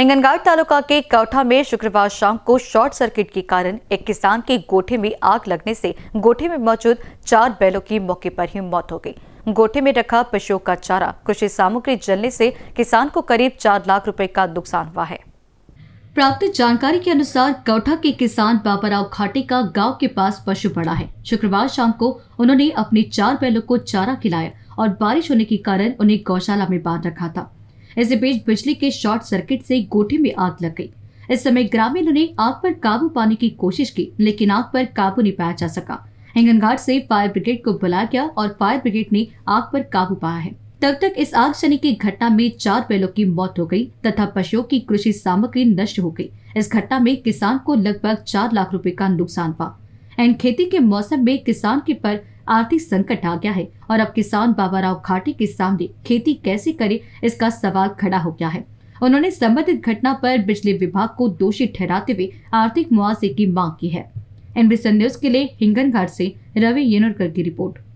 हिंगनघाट तालुका के कौठा में शुक्रवार शाम को शॉर्ट सर्किट के कारण एक किसान के गोठे में आग लगने से गोठे में मौजूद चार बैलों की मौके पर ही मौत हो गई गोठे में रखा पशुओं का चारा कृषि सामग्री जलने से किसान को करीब चार लाख रुपए का नुकसान हुआ है प्राप्त जानकारी के अनुसार गौठा के किसान बाबाराव खाटे का गांव के पास पशु पड़ा है शुक्रवार शाम को उन्होंने अपने चार बैलों को चारा खिलाया और बारिश होने के कारण उन्हें गौशाला में बांध रखा था इसी बीच बिजली के शॉर्ट सर्किट से गोठे में आग लग गई इस समय ग्रामीणों ने आग पर काबू पाने की कोशिश की लेकिन आग पर काबू नहीं पाया जा सका हिंगनघाट से फायर ब्रिगेड को बुलाया गया और फायर ब्रिगेड ने आग पर काबू पाया है तब तक इस आगजनी की घटना में चार बैलों की मौत हो गई तथा पशुओं की कृषि सामग्री नष्ट हो गई इस घटना में किसान को लगभग चार लाख रुपए का नुकसान हुआ एंड खेती के मौसम में किसान के पर आर्थिक संकट आ गया है और अब किसान बाबा राव घाटी के सामने खेती कैसे करे इसका सवाल खड़ा हो गया है उन्होंने संबंधित घटना पर बिजली विभाग को दोषी ठहराते हुए आर्थिक मुआवजे की मांग की है एनबीसी न्यूज के लिए हिंगन घाट से रवि येनोरकर की रिपोर्ट